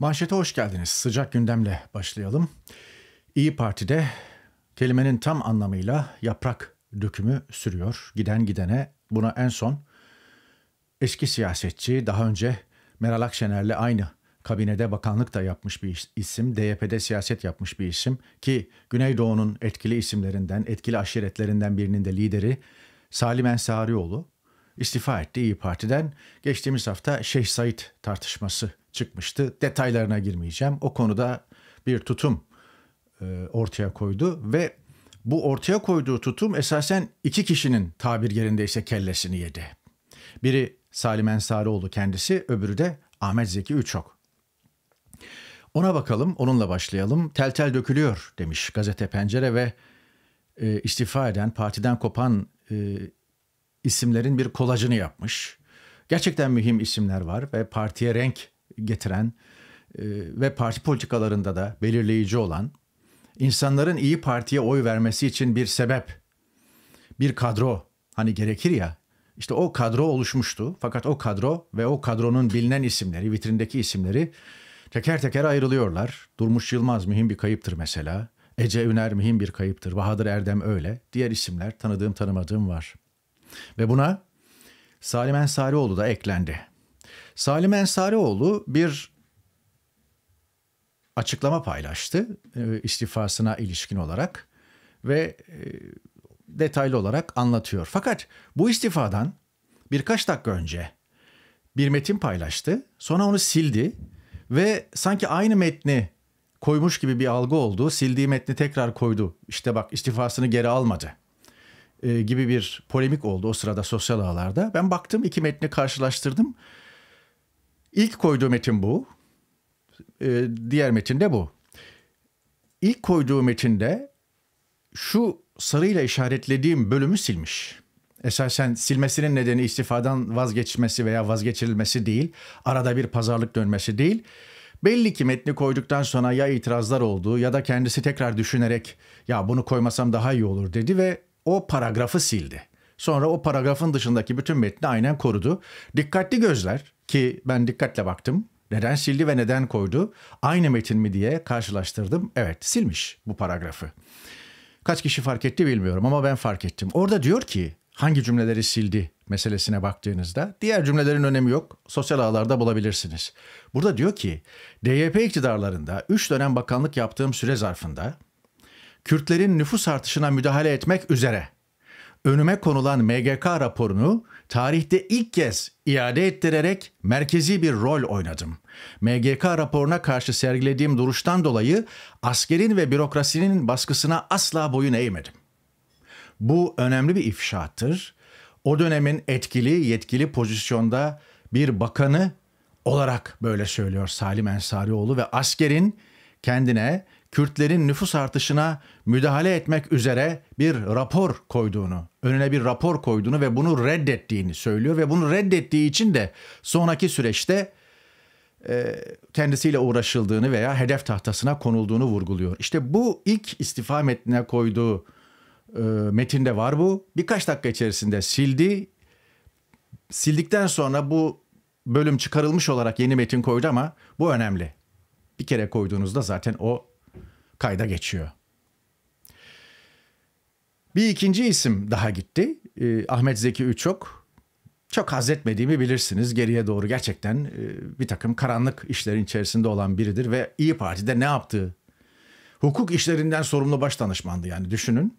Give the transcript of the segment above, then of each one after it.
Manşete hoş geldiniz. Sıcak gündemle başlayalım. İyi Parti'de kelimenin tam anlamıyla yaprak dökümü sürüyor. Giden gidene buna en son eski siyasetçi daha önce Meral Akşener'le aynı kabinede bakanlık da yapmış bir isim, DYP'de siyaset yapmış bir isim ki Güneydoğu'nun etkili isimlerinden, etkili aşiretlerinden birinin de lideri Salim Ensarioğlu istifa etti İyi Parti'den. Geçtiğimiz hafta Şeyh Said tartışması çıkmıştı. Detaylarına girmeyeceğim. O konuda bir tutum e, ortaya koydu ve bu ortaya koyduğu tutum esasen iki kişinin tabir yerindeyse kellesini yedi. Biri Salim Ensarioğlu kendisi, öbürü de Ahmet Zeki Üçok. Ona bakalım, onunla başlayalım. Tel tel dökülüyor demiş gazete Pencere ve e, istifa eden, partiden kopan e, isimlerin bir kolajını yapmış. Gerçekten mühim isimler var ve partiye renk getiren e, ve parti politikalarında da belirleyici olan, insanların iyi partiye oy vermesi için bir sebep, bir kadro hani gerekir ya. İşte o kadro oluşmuştu. Fakat o kadro ve o kadronun bilinen isimleri, vitrindeki isimleri teker teker ayrılıyorlar. Durmuş Yılmaz mühim bir kayıptır mesela. Ece Üner mühim bir kayıptır. Bahadır Erdem öyle. Diğer isimler tanıdığım tanımadığım var. Ve buna Salim Ensarioğlu da eklendi. Salim Ensarioğlu bir açıklama paylaştı e, istifasına ilişkin olarak ve e, detaylı olarak anlatıyor. Fakat bu istifadan birkaç dakika önce bir metin paylaştı. Sonra onu sildi ve sanki aynı metni koymuş gibi bir algı oldu. Sildiği metni tekrar koydu. İşte bak istifasını geri almadı e, gibi bir polemik oldu o sırada sosyal ağlarda. Ben baktım iki metni karşılaştırdım. İlk koyduğu metin bu. E, diğer metin de bu. İlk koyduğu metinde şu sarıyla işaretlediğim bölümü silmiş. Esasen silmesinin nedeni istifadan vazgeçmesi veya vazgeçirilmesi değil, arada bir pazarlık dönmesi değil. Belli ki metni koyduktan sonra ya itirazlar oldu ya da kendisi tekrar düşünerek ya bunu koymasam daha iyi olur dedi ve o paragrafı sildi. Sonra o paragrafın dışındaki bütün metni aynen korudu. Dikkatli gözler ki ben dikkatle baktım. Neden sildi ve neden koydu? Aynı metin mi diye karşılaştırdım. Evet silmiş bu paragrafı. Kaç kişi fark etti bilmiyorum ama ben fark ettim. Orada diyor ki hangi cümleleri sildi meselesine baktığınızda diğer cümlelerin önemi yok. Sosyal ağlarda bulabilirsiniz. Burada diyor ki DYP iktidarlarında 3 dönem bakanlık yaptığım süre zarfında Kürtlerin nüfus artışına müdahale etmek üzere önüme konulan MGK raporunu tarihte ilk kez iade ettirerek merkezi bir rol oynadım. MGK raporuna karşı sergilediğim duruştan dolayı askerin ve bürokrasinin baskısına asla boyun eğmedim. Bu önemli bir ifşaattır. O dönemin etkili, yetkili pozisyonda bir bakanı olarak böyle söylüyor Salim Ensarioğlu ve askerin kendine Kürtlerin nüfus artışına müdahale etmek üzere bir rapor koyduğunu, önüne bir rapor koyduğunu ve bunu reddettiğini söylüyor ve bunu reddettiği için de sonraki süreçte e, kendisiyle uğraşıldığını veya hedef tahtasına konulduğunu vurguluyor. İşte bu ilk istifa metnine koyduğu e, metinde var bu. Birkaç dakika içerisinde sildi. Sildikten sonra bu bölüm çıkarılmış olarak yeni metin koydu ama bu önemli. Bir kere koyduğunuzda zaten o kayda geçiyor. Bir ikinci isim daha gitti. E, Ahmet Zeki Üçok. Çok haz etmediğimi bilirsiniz. Geriye doğru gerçekten e, bir takım karanlık işlerin içerisinde olan biridir ve İyi Parti'de ne yaptığı hukuk işlerinden sorumlu baş danışmandı yani düşünün.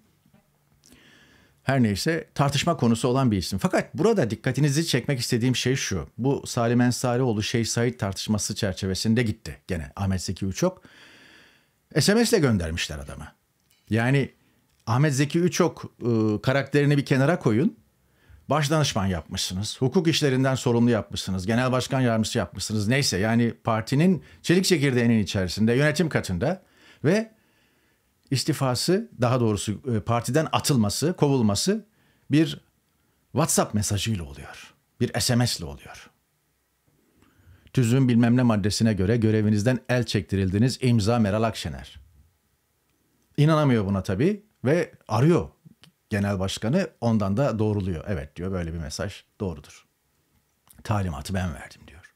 Her neyse tartışma konusu olan bir isim. Fakat burada dikkatinizi çekmek istediğim şey şu. Bu Salim Ensarioğlu Şeyh Said tartışması çerçevesinde gitti gene Ahmet Zeki Uçok. SMS ile göndermişler adama. Yani Ahmet Zeki Üçok e, karakterini bir kenara koyun. Başdanışman yapmışsınız. Hukuk işlerinden sorumlu yapmışsınız. Genel başkan yardımcısı yapmışsınız. Neyse yani partinin çelik çekirdeğinin içerisinde yönetim katında ve istifası daha doğrusu e, partiden atılması, kovulması bir WhatsApp mesajıyla oluyor. Bir SMS ile oluyor tüzüğün bilmem ne maddesine göre görevinizden el çektirildiniz imza Meral Akşener. İnanamıyor buna tabii ve arıyor genel başkanı ondan da doğruluyor. Evet diyor böyle bir mesaj doğrudur. Talimatı ben verdim diyor.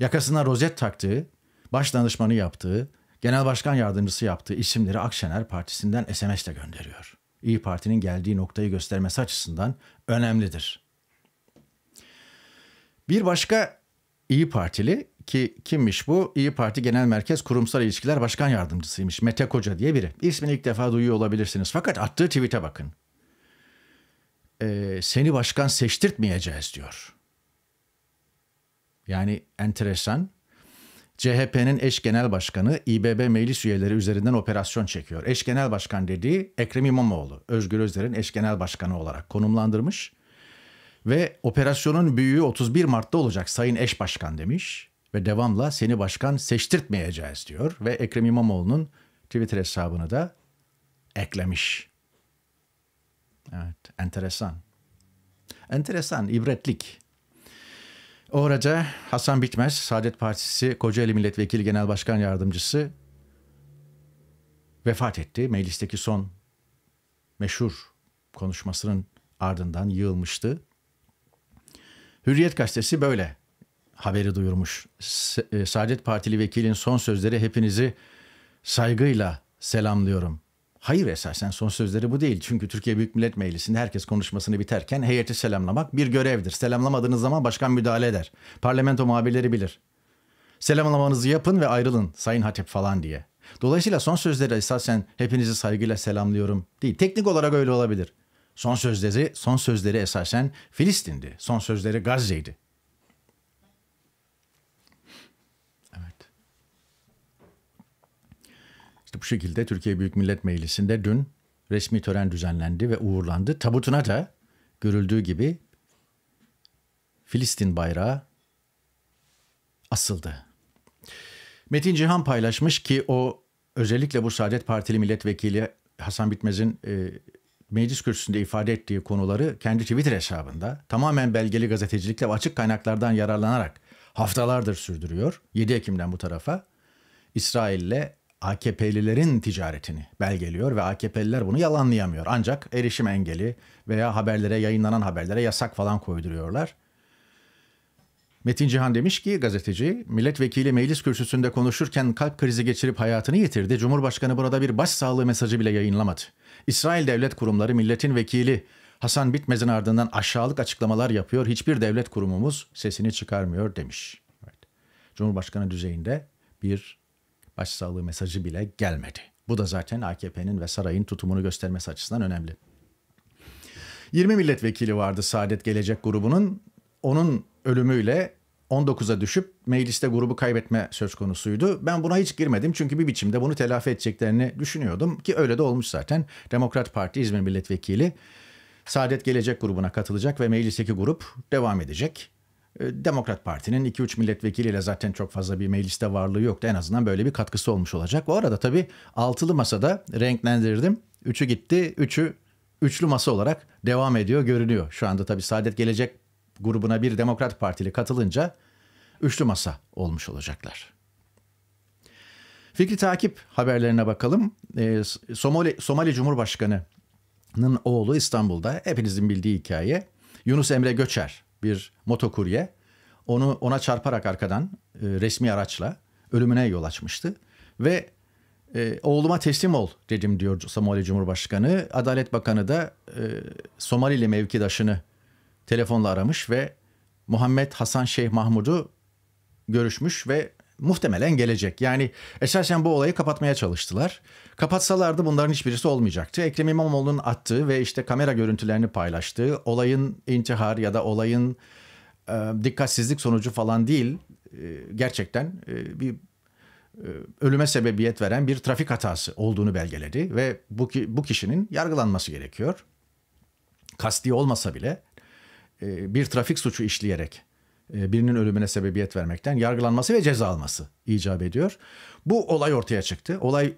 Yakasına rozet taktığı, baş danışmanı yaptığı, genel başkan yardımcısı yaptığı isimleri Akşener Partisi'nden SMS ile gönderiyor. İyi Parti'nin geldiği noktayı göstermesi açısından önemlidir. Bir başka İyi Partili ki kimmiş bu? İyi Parti Genel Merkez Kurumsal İlişkiler Başkan Yardımcısıymış. Mete Koca diye biri. İsmini ilk defa duyuyor olabilirsiniz. Fakat attığı tweet'e bakın. Ee, seni başkan seçtirtmeyeceğiz diyor. Yani enteresan. CHP'nin eş genel başkanı İBB meclis üyeleri üzerinden operasyon çekiyor. Eş genel başkan dediği Ekrem İmamoğlu, Özgür Özler'in eş genel başkanı olarak konumlandırmış. Ve operasyonun büyüğü 31 Mart'ta olacak Sayın Eş Başkan demiş. Ve devamla seni başkan seçtirtmeyeceğiz diyor. Ve Ekrem İmamoğlu'nun Twitter hesabını da eklemiş. Evet enteresan. Enteresan, ibretlik. O araca Hasan Bitmez, Saadet Partisi Kocaeli Milletvekili Genel Başkan Yardımcısı vefat etti. Meclisteki son meşhur konuşmasının ardından yığılmıştı. Hürriyet gazetesi böyle haberi duyurmuş. E, Saadet Partili vekilin son sözleri hepinizi saygıyla selamlıyorum. Hayır esasen son sözleri bu değil. Çünkü Türkiye Büyük Millet Meclisi'nde herkes konuşmasını biterken heyeti selamlamak bir görevdir. Selamlamadığınız zaman başkan müdahale eder. Parlamento muhabirleri bilir. Selamlamanızı yapın ve ayrılın sayın hatip falan diye. Dolayısıyla son sözleri esasen hepinizi saygıyla selamlıyorum değil. Teknik olarak öyle olabilir. Son sözleri, son sözleri esasen Filistin'di. Son sözleri Gazze'ydi. Evet. İşte bu şekilde Türkiye Büyük Millet Meclisi'nde dün resmi tören düzenlendi ve uğurlandı. Tabutuna da görüldüğü gibi Filistin bayrağı asıldı. Metin Cihan paylaşmış ki o özellikle bu Saadet Partili Milletvekili Hasan Bitmez'in e, meclis kürsüsünde ifade ettiği konuları kendi Twitter hesabında tamamen belgeli gazetecilikle ve açık kaynaklardan yararlanarak haftalardır sürdürüyor. 7 Ekim'den bu tarafa İsrail'le AKP'lilerin ticaretini belgeliyor ve AKP'liler bunu yalanlayamıyor. Ancak erişim engeli veya haberlere yayınlanan haberlere yasak falan koyduruyorlar. Metin Cihan demiş ki gazeteci milletvekili meclis kürsüsünde konuşurken kalp krizi geçirip hayatını yitirdi. Cumhurbaşkanı burada bir başsağlığı mesajı bile yayınlamadı. İsrail devlet kurumları milletin vekili Hasan Bitmez'in ardından aşağılık açıklamalar yapıyor. Hiçbir devlet kurumumuz sesini çıkarmıyor demiş. Evet. Cumhurbaşkanı düzeyinde bir başsağlığı mesajı bile gelmedi. Bu da zaten AKP'nin ve sarayın tutumunu göstermesi açısından önemli. 20 milletvekili vardı Saadet Gelecek grubunun. Onun ölümüyle 19'a düşüp mecliste grubu kaybetme söz konusuydu. Ben buna hiç girmedim çünkü bir biçimde bunu telafi edeceklerini düşünüyordum ki öyle de olmuş zaten. Demokrat Parti İzmir Milletvekili Saadet Gelecek grubuna katılacak ve meclisteki grup devam edecek. Ee, Demokrat Parti'nin 2-3 milletvekiliyle zaten çok fazla bir mecliste varlığı yoktu. En azından böyle bir katkısı olmuş olacak. Bu arada tabii altılı masada renklendirdim. Üçü gitti, üçü üçlü masa olarak devam ediyor, görünüyor. Şu anda tabii Saadet Gelecek grubuna bir Demokrat Partili katılınca üçlü masa olmuş olacaklar. Fikri takip haberlerine bakalım. E, Somali, Somali Cumhurbaşkanı'nın oğlu İstanbul'da hepinizin bildiği hikaye. Yunus Emre Göçer bir motokurye onu ona çarparak arkadan e, resmi araçla ölümüne yol açmıştı ve e, oğluma teslim ol dedim diyor Somali Cumhurbaşkanı. Adalet Bakanı da e, Somalili mevkidaşını telefonla aramış ve Muhammed Hasan Şeyh Mahmud'u görüşmüş ve muhtemelen gelecek. Yani esasen bu olayı kapatmaya çalıştılar. Kapatsalardı bunların hiçbirisi olmayacaktı. Ekrem İmamoğlu'nun attığı ve işte kamera görüntülerini paylaştığı olayın intihar ya da olayın e, dikkatsizlik sonucu falan değil. E, gerçekten e, bir e, ölüme sebebiyet veren bir trafik hatası olduğunu belgeledi ve bu, bu kişinin yargılanması gerekiyor. Kasti olmasa bile e, bir trafik suçu işleyerek e, birinin ölümüne sebebiyet vermekten yargılanması ve ceza alması icap ediyor. Bu olay ortaya çıktı. Olay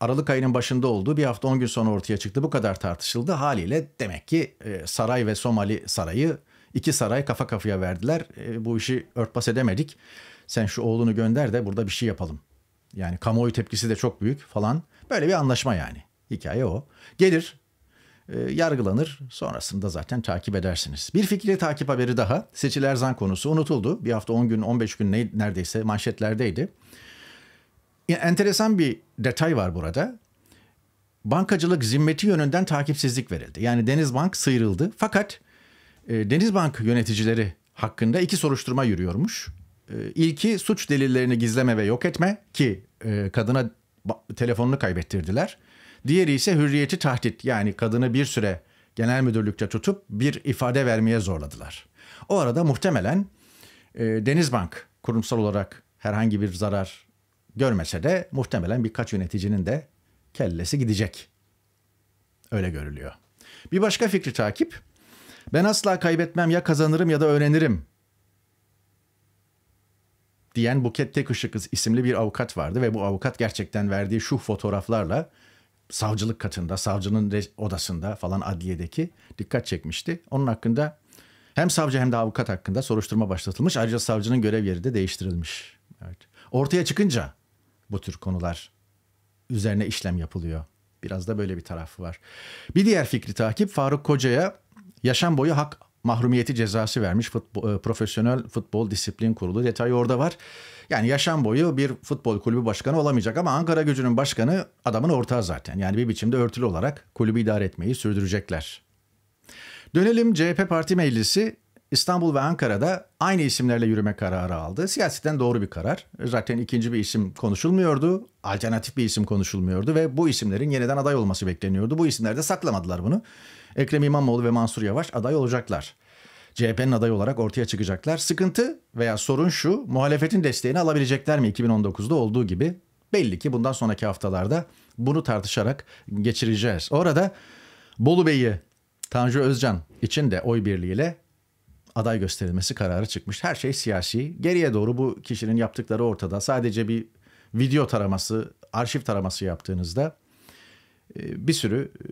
Aralık ayının başında olduğu bir hafta 10 gün sonra ortaya çıktı. Bu kadar tartışıldı. Haliyle demek ki e, saray ve Somali sarayı iki saray kafa kafaya verdiler. Bu işi örtbas edemedik. Sen şu oğlunu gönder de burada bir şey yapalım. Yani kamuoyu tepkisi de çok büyük falan. Böyle bir anlaşma yani. Hikaye o. Gelir e, yargılanır. Sonrasında zaten takip edersiniz. Bir fikri takip haberi daha. Seçil Erzan konusu unutuldu. Bir hafta 10 gün 15 gün neredeyse manşetlerdeydi. Enteresan bir detay var burada. Bankacılık zimmeti yönünden takipsizlik verildi. Yani Denizbank sıyrıldı. Fakat e, Denizbank yöneticileri hakkında iki soruşturma yürüyormuş. E, ilki suç delillerini gizleme ve yok etme ki e, kadına telefonunu kaybettirdiler. Diğeri ise hürriyeti tahdit yani kadını bir süre genel müdürlükte tutup bir ifade vermeye zorladılar. O arada muhtemelen e, Denizbank kurumsal olarak herhangi bir zarar görmese de muhtemelen birkaç yöneticinin de kellesi gidecek. Öyle görülüyor. Bir başka fikri takip. Ben asla kaybetmem ya kazanırım ya da öğrenirim diyen Buket Tekışık isimli bir avukat vardı ve bu avukat gerçekten verdiği şu fotoğraflarla savcılık katında, savcının odasında falan adliyedeki dikkat çekmişti. Onun hakkında hem savcı hem de avukat hakkında soruşturma başlatılmış. Ayrıca savcının görev yeri de değiştirilmiş. Evet. Ortaya çıkınca bu tür konular üzerine işlem yapılıyor. Biraz da böyle bir tarafı var. Bir diğer fikri takip Faruk Koca'ya yaşam boyu hak mahrumiyeti cezası vermiş futbol, e, Profesyonel Futbol Disiplin Kurulu. detayı orada var. Yani yaşam boyu bir futbol kulübü başkanı olamayacak ama Ankara gücünün başkanı adamın ortağı zaten. Yani bir biçimde örtülü olarak kulübü idare etmeyi sürdürecekler. Dönelim CHP Parti Meclisi İstanbul ve Ankara'da aynı isimlerle yürüme kararı aldı. Siyasetten doğru bir karar. Zaten ikinci bir isim konuşulmuyordu. Alternatif bir isim konuşulmuyordu ve bu isimlerin yeniden aday olması bekleniyordu. Bu isimler de saklamadılar bunu. Ekrem İmamoğlu ve Mansur Yavaş aday olacaklar. CHP'nin adayı olarak ortaya çıkacaklar. Sıkıntı veya sorun şu muhalefetin desteğini alabilecekler mi 2019'da olduğu gibi? Belli ki bundan sonraki haftalarda bunu tartışarak geçireceğiz. Orada Bolu Bey'i Tanju Özcan için de oy birliğiyle aday gösterilmesi kararı çıkmış. Her şey siyasi. Geriye doğru bu kişinin yaptıkları ortada. Sadece bir video taraması, arşiv taraması yaptığınızda e, bir sürü e,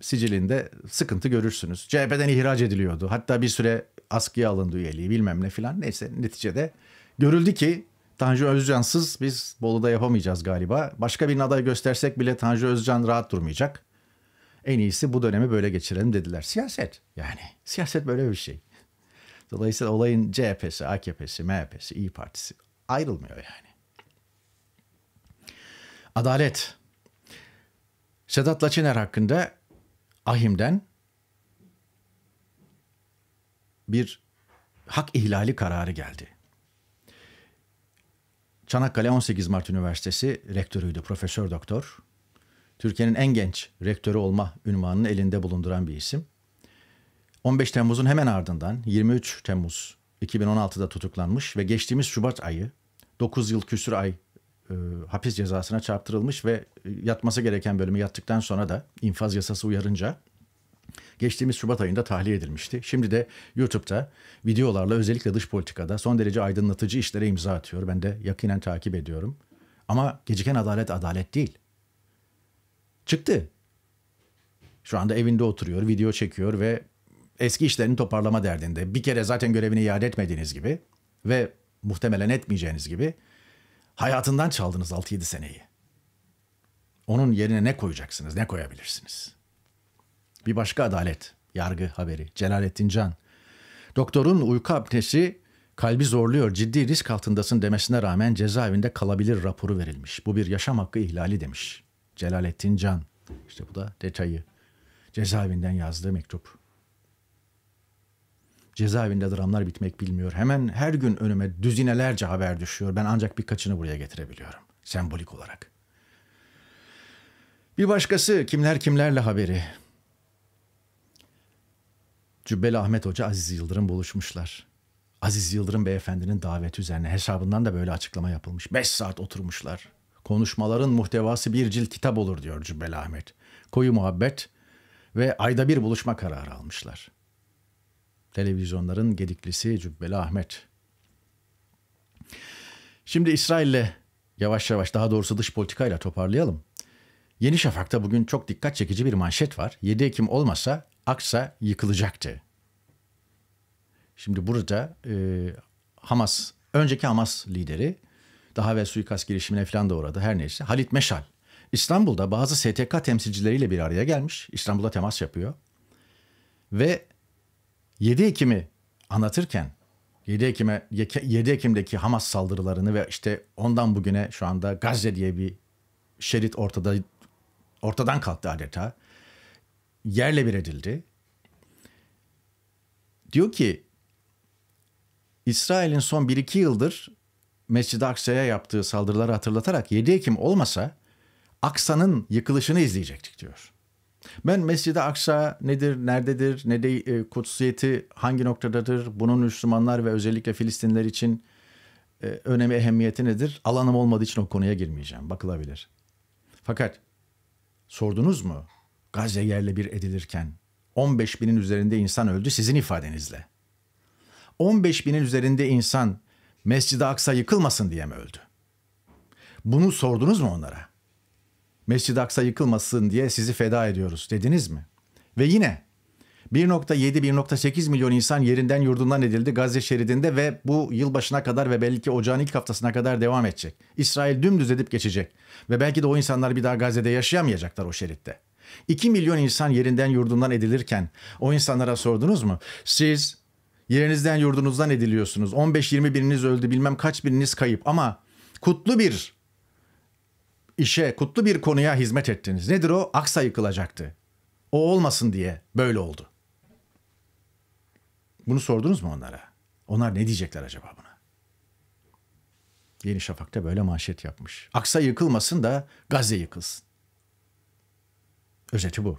sicilinde sıkıntı görürsünüz. CHP'den ihraç ediliyordu. Hatta bir süre askıya alındı üyeliği bilmem ne filan. Neyse neticede görüldü ki Tanju Özcan'sız biz Bolu'da yapamayacağız galiba. Başka bir aday göstersek bile Tanju Özcan rahat durmayacak. En iyisi bu dönemi böyle geçirelim dediler. Siyaset yani. Siyaset böyle bir şey. Dolayısıyla olayın CHP'si, AKP'si, MHP'si, İyi Partisi ayrılmıyor yani. Adalet. Sedat Laçiner hakkında ahimden bir hak ihlali kararı geldi. Çanakkale 18 Mart Üniversitesi rektörüydü Profesör Doktor. Türkiye'nin en genç rektörü olma ünvanını elinde bulunduran bir isim. 15 Temmuz'un hemen ardından 23 Temmuz 2016'da tutuklanmış ve geçtiğimiz Şubat ayı 9 yıl küsür ay e, hapis cezasına çarptırılmış ve e, yatması gereken bölümü yattıktan sonra da infaz yasası uyarınca geçtiğimiz Şubat ayında tahliye edilmişti. Şimdi de YouTube'da videolarla özellikle dış politikada son derece aydınlatıcı işlere imza atıyor. Ben de yakinen takip ediyorum. Ama geciken adalet adalet değil. Çıktı. Şu anda evinde oturuyor, video çekiyor ve eski işlerini toparlama derdinde. Bir kere zaten görevini iade etmediğiniz gibi ve muhtemelen etmeyeceğiniz gibi Hayatından çaldınız 6-7 seneyi. Onun yerine ne koyacaksınız, ne koyabilirsiniz? Bir başka adalet, yargı haberi, Celalettin Can. Doktorun uyku apnesi kalbi zorluyor, ciddi risk altındasın demesine rağmen cezaevinde kalabilir raporu verilmiş. Bu bir yaşam hakkı ihlali demiş. Celalettin Can. İşte bu da detayı. Cezaevinden yazdığı mektup. Cezaevinde dramlar bitmek bilmiyor. Hemen her gün önüme düzinelerce haber düşüyor. Ben ancak birkaçını buraya getirebiliyorum. Sembolik olarak. Bir başkası kimler kimlerle haberi. Cübbeli Ahmet Hoca Aziz Yıldırım buluşmuşlar. Aziz Yıldırım beyefendinin daveti üzerine hesabından da böyle açıklama yapılmış. Beş saat oturmuşlar. Konuşmaların muhtevası bir cilt kitap olur diyor Cübbeli Ahmet. Koyu muhabbet ve ayda bir buluşma kararı almışlar televizyonların gediklisi Cübbeli Ahmet. Şimdi İsrail'le yavaş yavaş daha doğrusu dış politikayla toparlayalım. Yeni Şafak'ta bugün çok dikkat çekici bir manşet var. 7 Ekim olmasa Aksa yıkılacaktı. Şimdi burada e, Hamas, önceki Hamas lideri daha evvel suikast girişimine falan da uğradı her neyse. Halit Meşal İstanbul'da bazı STK temsilcileriyle bir araya gelmiş. İstanbul'da temas yapıyor. Ve 7 Ekim'i anlatırken 7 Ekim'e 7 Ekim'deki Hamas saldırılarını ve işte ondan bugüne şu anda Gazze diye bir şerit ortada ortadan kalktı adeta. Yerle bir edildi. Diyor ki İsrail'in son 1-2 yıldır Mescid-i Aksa'ya yaptığı saldırıları hatırlatarak 7 Ekim olmasa Aksa'nın yıkılışını izleyecektik diyor. Ben Mescid-i Aksa nedir, nerededir, ne de e, kutsiyeti hangi noktadadır, bunun Müslümanlar ve özellikle Filistinler için e, önemi, ehemmiyeti nedir? Alanım olmadığı için o konuya girmeyeceğim, bakılabilir. Fakat sordunuz mu Gazze yerle bir edilirken 15 binin üzerinde insan öldü sizin ifadenizle. 15 binin üzerinde insan Mescid-i Aksa yıkılmasın diye mi öldü? Bunu sordunuz mu onlara? mescid Aksa yıkılmasın diye sizi feda ediyoruz dediniz mi? Ve yine 1.7-1.8 milyon insan yerinden yurdundan edildi Gazze şeridinde ve bu yılbaşına kadar ve belki ocağın ilk haftasına kadar devam edecek. İsrail dümdüz edip geçecek ve belki de o insanlar bir daha Gazze'de yaşayamayacaklar o şeritte. 2 milyon insan yerinden yurdundan edilirken o insanlara sordunuz mu? Siz yerinizden yurdunuzdan ediliyorsunuz. 15-20 biriniz öldü bilmem kaç biriniz kayıp ama kutlu bir işe, kutlu bir konuya hizmet ettiniz. Nedir o? Aksa yıkılacaktı. O olmasın diye böyle oldu. Bunu sordunuz mu onlara? Onlar ne diyecekler acaba buna? Yeni Şafak'ta böyle manşet yapmış. Aksa yıkılmasın da Gazze yıkılsın. Özeti bu.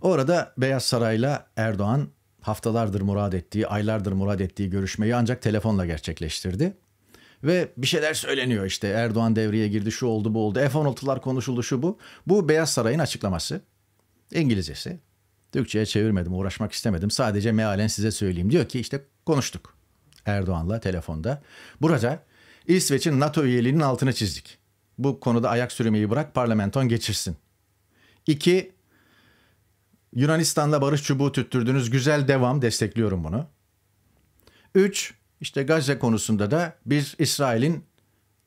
Orada Beyaz Saray'la Erdoğan haftalardır murad ettiği, aylardır murad ettiği görüşmeyi ancak telefonla gerçekleştirdi ve bir şeyler söyleniyor işte Erdoğan devreye girdi şu oldu bu oldu F-16'lar konuşuldu şu bu. Bu Beyaz Saray'ın açıklaması İngilizcesi Türkçe'ye çevirmedim uğraşmak istemedim sadece mealen size söyleyeyim diyor ki işte konuştuk Erdoğan'la telefonda. Burada İsveç'in NATO üyeliğinin altını çizdik. Bu konuda ayak sürmeyi bırak parlamenton geçirsin. İki, Yunanistan'da barış çubuğu tüttürdünüz. Güzel devam destekliyorum bunu. Üç, işte Gazze konusunda da biz İsrail'in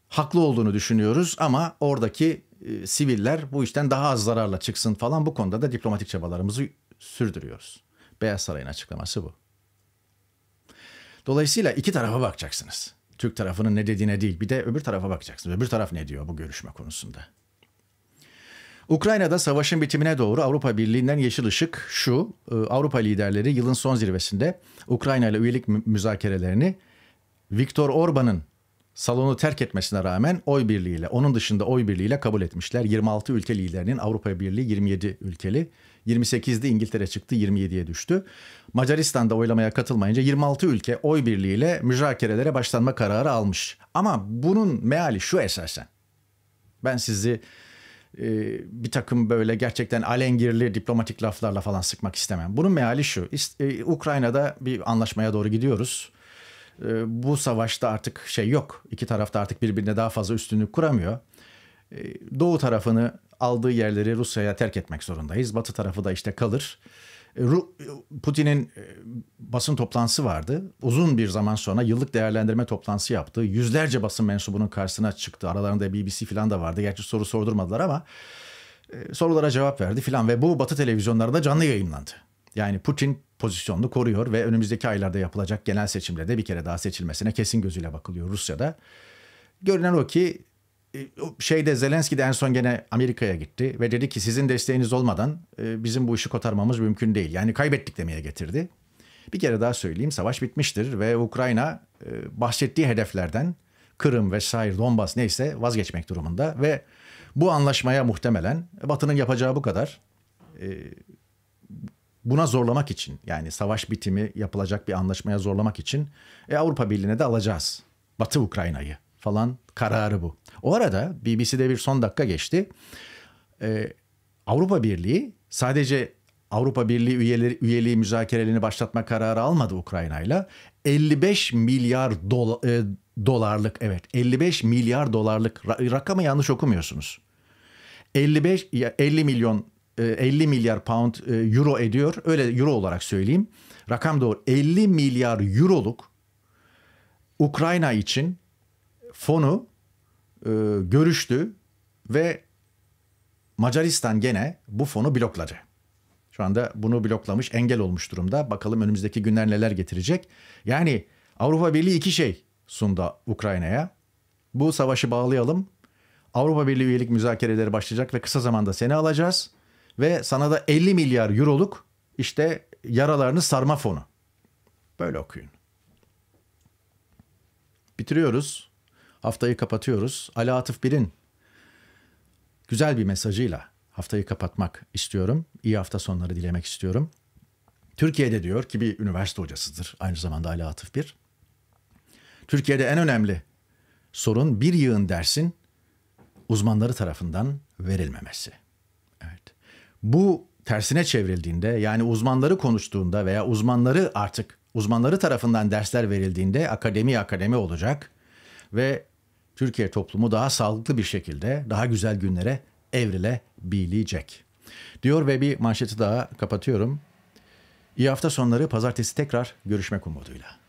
haklı olduğunu düşünüyoruz ama oradaki e, siviller bu işten daha az zararla çıksın falan bu konuda da diplomatik çabalarımızı sürdürüyoruz. Beyaz Saray'ın açıklaması bu. Dolayısıyla iki tarafa bakacaksınız. Türk tarafının ne dediğine değil bir de öbür tarafa bakacaksınız. Öbür taraf ne diyor bu görüşme konusunda? Ukrayna'da savaşın bitimine doğru Avrupa Birliği'nden yeşil ışık şu. E, Avrupa liderleri yılın son zirvesinde Ukrayna ile üyelik müzakerelerini Viktor Orban'ın salonu terk etmesine rağmen oy birliğiyle, onun dışında oy birliğiyle kabul etmişler. 26 ülke liderinin Avrupa Birliği 27 ülkeli. 28'de İngiltere çıktı, 27'ye düştü. Macaristan'da oylamaya katılmayınca 26 ülke oy birliğiyle müzakerelere başlanma kararı almış. Ama bunun meali şu esasen. Ben sizi ee, bir takım böyle gerçekten alengirli diplomatik laflarla falan sıkmak istemem. Bunun meali şu. E, Ukrayna'da bir anlaşmaya doğru gidiyoruz. Ee, bu savaşta artık şey yok. İki tarafta artık birbirine daha fazla üstünlük kuramıyor. Ee, doğu tarafını aldığı yerleri Rusya'ya terk etmek zorundayız. Batı tarafı da işte kalır. E, e, Putin'in e, basın toplantısı vardı. Uzun bir zaman sonra yıllık değerlendirme toplantısı yaptı. Yüzlerce basın mensubunun karşısına çıktı. Aralarında BBC falan da vardı. Gerçi soru sordurmadılar ama sorulara cevap verdi filan ve bu Batı televizyonlarında canlı yayınlandı. Yani Putin pozisyonunu koruyor ve önümüzdeki aylarda yapılacak genel seçimde de bir kere daha seçilmesine kesin gözüyle bakılıyor Rusya'da. Görünen o ki e, şeyde Zelenski de en son gene Amerika'ya gitti ve dedi ki sizin desteğiniz olmadan e, bizim bu işi kotarmamız mümkün değil. Yani kaybettik demeye getirdi. Bir kere daha söyleyeyim savaş bitmiştir ve Ukrayna e, bahsettiği hedeflerden Kırım vesaire Donbas neyse vazgeçmek durumunda ve bu anlaşmaya muhtemelen Batı'nın yapacağı bu kadar. Buna zorlamak için yani savaş bitimi yapılacak bir anlaşmaya zorlamak için Avrupa Birliği'ne de alacağız Batı Ukrayna'yı falan kararı bu. O arada BBC'de bir son dakika geçti. Ee, Avrupa Birliği sadece Avrupa Birliği üyeleri, üyeliği müzakerelerini başlatma kararı almadı Ukrayna'yla. 55 milyar dola, e, dolarlık evet 55 milyar dolarlık rakamı yanlış okumuyorsunuz. 55 ya 50 milyon 50 e, milyar pound e, euro ediyor. Öyle euro olarak söyleyeyim. Rakam doğru. 50 milyar euroluk Ukrayna için fonu e, görüştü ve Macaristan gene bu fonu blokladı. Şu anda bunu bloklamış, engel olmuş durumda. Bakalım önümüzdeki günler neler getirecek. Yani Avrupa Birliği iki şey sundu Ukrayna'ya. Bu savaşı bağlayalım. Avrupa Birliği üyelik müzakereleri başlayacak ve kısa zamanda seni alacağız. Ve sana da 50 milyar euroluk işte yaralarını sarma fonu. Böyle okuyun. Bitiriyoruz haftayı kapatıyoruz. Ali Atıf birin güzel bir mesajıyla haftayı kapatmak istiyorum. İyi hafta sonları dilemek istiyorum. Türkiye'de diyor ki bir üniversite hocasıdır aynı zamanda Ali Atıf Bir. Türkiye'de en önemli sorun bir yığın dersin uzmanları tarafından verilmemesi. Evet. Bu tersine çevrildiğinde yani uzmanları konuştuğunda veya uzmanları artık uzmanları tarafından dersler verildiğinde akademi akademi olacak ve Türkiye toplumu daha sağlıklı bir şekilde daha güzel günlere evrilebilecek. Diyor ve bir manşeti daha kapatıyorum. İyi hafta sonları pazartesi tekrar görüşmek umuduyla.